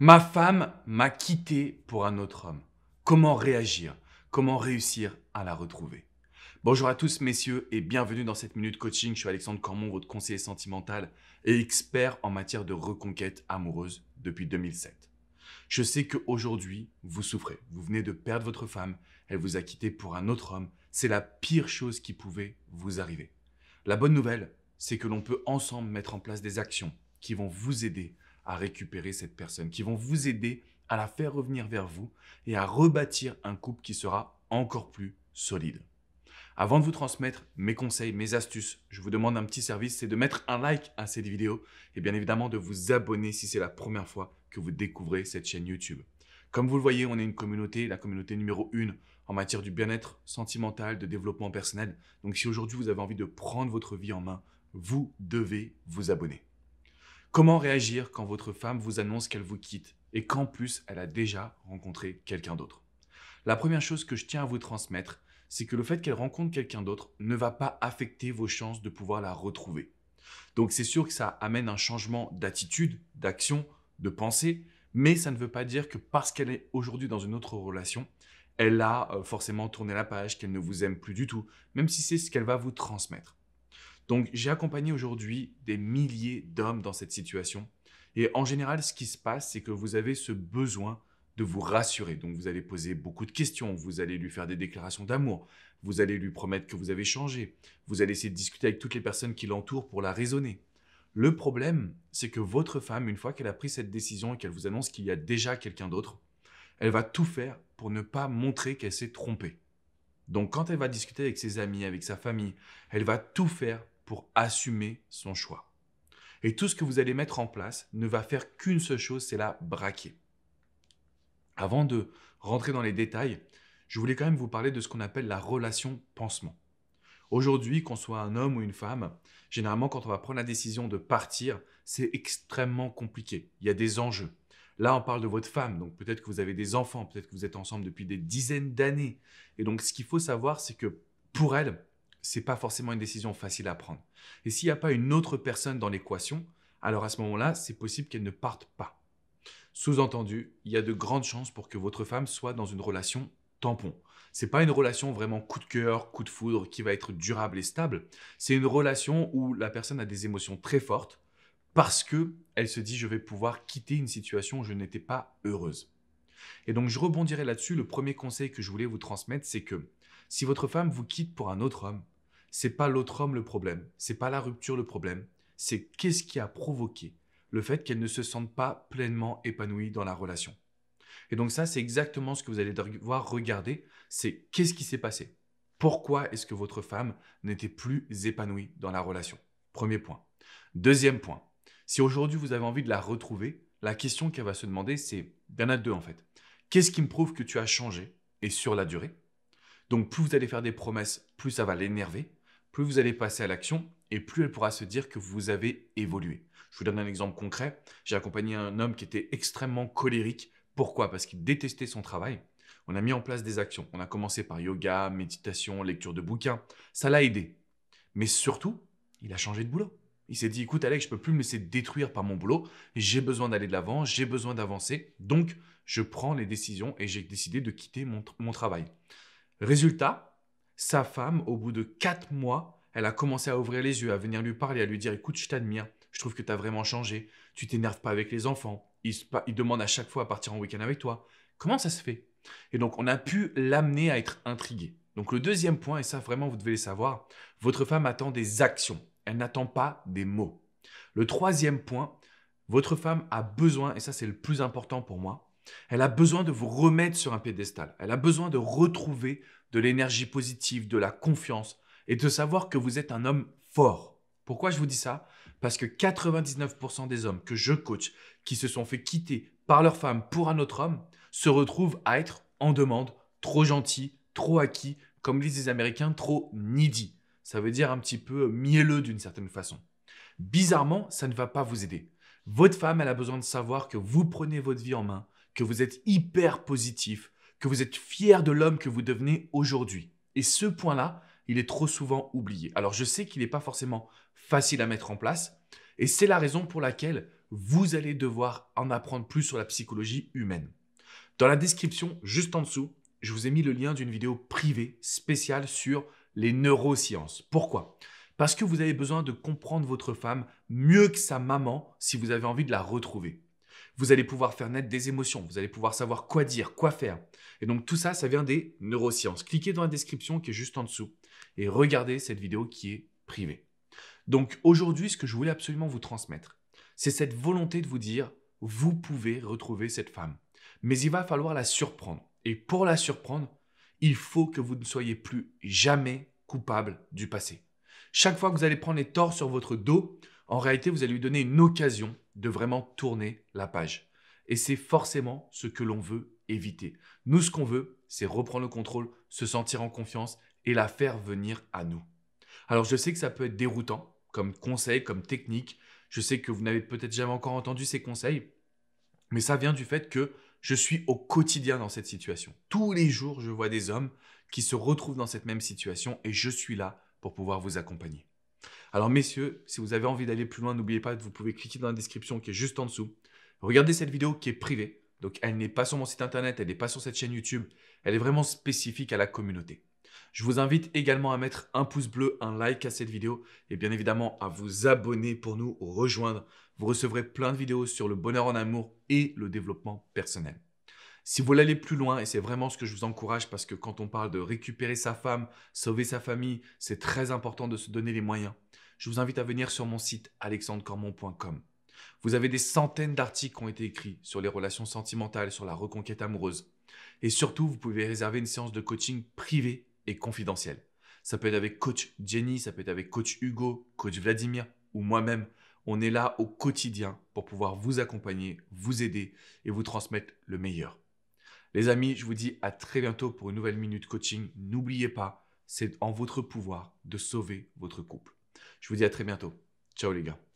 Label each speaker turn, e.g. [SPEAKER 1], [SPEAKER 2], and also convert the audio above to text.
[SPEAKER 1] Ma femme m'a quitté pour un autre homme. Comment réagir Comment réussir à la retrouver Bonjour à tous messieurs et bienvenue dans cette minute coaching. Je suis Alexandre Cormon, votre conseiller sentimental et expert en matière de reconquête amoureuse depuis 2007. Je sais qu'aujourd'hui, vous souffrez. Vous venez de perdre votre femme, elle vous a quitté pour un autre homme. C'est la pire chose qui pouvait vous arriver. La bonne nouvelle, c'est que l'on peut ensemble mettre en place des actions qui vont vous aider à récupérer cette personne, qui vont vous aider à la faire revenir vers vous et à rebâtir un couple qui sera encore plus solide. Avant de vous transmettre mes conseils, mes astuces, je vous demande un petit service, c'est de mettre un like à cette vidéo et bien évidemment de vous abonner si c'est la première fois que vous découvrez cette chaîne YouTube. Comme vous le voyez, on est une communauté, la communauté numéro 1 en matière du bien-être sentimental, de développement personnel. Donc si aujourd'hui vous avez envie de prendre votre vie en main, vous devez vous abonner. Comment réagir quand votre femme vous annonce qu'elle vous quitte et qu'en plus elle a déjà rencontré quelqu'un d'autre La première chose que je tiens à vous transmettre, c'est que le fait qu'elle rencontre quelqu'un d'autre ne va pas affecter vos chances de pouvoir la retrouver. Donc c'est sûr que ça amène un changement d'attitude, d'action, de pensée, mais ça ne veut pas dire que parce qu'elle est aujourd'hui dans une autre relation, elle a euh, forcément tourné la page, qu'elle ne vous aime plus du tout, même si c'est ce qu'elle va vous transmettre. Donc j'ai accompagné aujourd'hui des milliers d'hommes dans cette situation. Et en général, ce qui se passe, c'est que vous avez ce besoin de vous rassurer. Donc vous allez poser beaucoup de questions, vous allez lui faire des déclarations d'amour, vous allez lui promettre que vous avez changé, vous allez essayer de discuter avec toutes les personnes qui l'entourent pour la raisonner. Le problème, c'est que votre femme, une fois qu'elle a pris cette décision et qu'elle vous annonce qu'il y a déjà quelqu'un d'autre, elle va tout faire pour ne pas montrer qu'elle s'est trompée. Donc quand elle va discuter avec ses amis, avec sa famille, elle va tout faire pour assumer son choix. Et tout ce que vous allez mettre en place ne va faire qu'une seule chose, c'est la braquer. Avant de rentrer dans les détails, je voulais quand même vous parler de ce qu'on appelle la relation pansement. Aujourd'hui, qu'on soit un homme ou une femme, généralement quand on va prendre la décision de partir, c'est extrêmement compliqué. Il y a des enjeux. Là, on parle de votre femme, donc peut-être que vous avez des enfants, peut-être que vous êtes ensemble depuis des dizaines d'années. Et donc, ce qu'il faut savoir, c'est que pour elle, c'est pas forcément une décision facile à prendre. Et s'il n'y a pas une autre personne dans l'équation, alors à ce moment-là, c'est possible qu'elle ne parte pas. Sous-entendu, il y a de grandes chances pour que votre femme soit dans une relation tampon. C'est pas une relation vraiment coup de cœur, coup de foudre qui va être durable et stable. C'est une relation où la personne a des émotions très fortes parce que elle se dit je vais pouvoir quitter une situation où je n'étais pas heureuse. Et donc je rebondirai là-dessus. Le premier conseil que je voulais vous transmettre, c'est que si votre femme vous quitte pour un autre homme, c'est pas l'autre homme le problème, c'est pas la rupture le problème, c'est qu'est-ce qui a provoqué le fait qu'elle ne se sente pas pleinement épanouie dans la relation. Et donc ça, c'est exactement ce que vous allez devoir regarder, c'est qu'est-ce qui s'est passé Pourquoi est-ce que votre femme n'était plus épanouie dans la relation Premier point. Deuxième point, si aujourd'hui vous avez envie de la retrouver, la question qu'elle va se demander, c'est, il y en a deux en fait, qu'est-ce qui me prouve que tu as changé et sur la durée donc plus vous allez faire des promesses, plus ça va l'énerver, plus vous allez passer à l'action et plus elle pourra se dire que vous avez évolué. Je vous donne un exemple concret. J'ai accompagné un homme qui était extrêmement colérique. Pourquoi Parce qu'il détestait son travail. On a mis en place des actions. On a commencé par yoga, méditation, lecture de bouquins. Ça l'a aidé. Mais surtout, il a changé de boulot. Il s'est dit, écoute Alex, je peux plus me laisser détruire par mon boulot. J'ai besoin d'aller de l'avant, j'ai besoin d'avancer. Donc, je prends les décisions et j'ai décidé de quitter mon travail. Résultat, sa femme, au bout de quatre mois, elle a commencé à ouvrir les yeux, à venir lui parler, à lui dire Écoute, je t'admire, je trouve que tu as vraiment changé, tu t'énerves pas avec les enfants, ils, il demandent à chaque fois à partir en week-end avec toi. Comment ça se fait Et donc, on a pu l'amener à être intrigué. Donc, le deuxième point, et ça vraiment, vous devez le savoir, votre femme attend des actions, elle n'attend pas des mots. Le troisième point, votre femme a besoin, et ça c'est le plus important pour moi, elle a besoin de vous remettre sur un piédestal. Elle a besoin de retrouver de l'énergie positive, de la confiance et de savoir que vous êtes un homme fort. Pourquoi je vous dis ça Parce que 99% des hommes que je coach qui se sont fait quitter par leur femme pour un autre homme se retrouvent à être en demande, trop gentil, trop acquis, comme disent les Américains, trop needy. Ça veut dire un petit peu mielleux d'une certaine façon. Bizarrement, ça ne va pas vous aider. Votre femme, elle a besoin de savoir que vous prenez votre vie en main, que vous êtes hyper positif, que vous êtes fier de l'homme que vous devenez aujourd'hui. Et ce point-là, il est trop souvent oublié. Alors je sais qu'il n'est pas forcément facile à mettre en place, et c'est la raison pour laquelle vous allez devoir en apprendre plus sur la psychologie humaine. Dans la description, juste en dessous, je vous ai mis le lien d'une vidéo privée spéciale sur les neurosciences. Pourquoi Parce que vous avez besoin de comprendre votre femme mieux que sa maman si vous avez envie de la retrouver vous allez pouvoir faire naître des émotions, vous allez pouvoir savoir quoi dire, quoi faire. Et donc tout ça, ça vient des neurosciences. Cliquez dans la description qui est juste en dessous et regardez cette vidéo qui est privée. Donc aujourd'hui, ce que je voulais absolument vous transmettre, c'est cette volonté de vous dire, vous pouvez retrouver cette femme. Mais il va falloir la surprendre. Et pour la surprendre, il faut que vous ne soyez plus jamais coupable du passé. Chaque fois que vous allez prendre les torts sur votre dos, en réalité, vous allez lui donner une occasion de vraiment tourner la page. Et c'est forcément ce que l'on veut éviter. Nous, ce qu'on veut, c'est reprendre le contrôle, se sentir en confiance et la faire venir à nous. Alors, je sais que ça peut être déroutant comme conseil, comme technique. Je sais que vous n'avez peut-être jamais encore entendu ces conseils, mais ça vient du fait que je suis au quotidien dans cette situation. Tous les jours, je vois des hommes qui se retrouvent dans cette même situation et je suis là pour pouvoir vous accompagner. Alors messieurs, si vous avez envie d'aller plus loin, n'oubliez pas que vous pouvez cliquer dans la description qui est juste en dessous. Regardez cette vidéo qui est privée. Donc elle n'est pas sur mon site internet, elle n'est pas sur cette chaîne YouTube. Elle est vraiment spécifique à la communauté. Je vous invite également à mettre un pouce bleu, un like à cette vidéo et bien évidemment à vous abonner pour nous rejoindre. Vous recevrez plein de vidéos sur le bonheur en amour et le développement personnel. Si vous voulez aller plus loin, et c'est vraiment ce que je vous encourage parce que quand on parle de récupérer sa femme, sauver sa famille, c'est très important de se donner les moyens je vous invite à venir sur mon site alexandrecormon.com. Vous avez des centaines d'articles qui ont été écrits sur les relations sentimentales, sur la reconquête amoureuse. Et surtout, vous pouvez réserver une séance de coaching privée et confidentielle. Ça peut être avec coach Jenny, ça peut être avec coach Hugo, coach Vladimir ou moi-même. On est là au quotidien pour pouvoir vous accompagner, vous aider et vous transmettre le meilleur. Les amis, je vous dis à très bientôt pour une nouvelle minute coaching. N'oubliez pas, c'est en votre pouvoir de sauver votre couple. Je vous dis à très bientôt. Ciao les gars.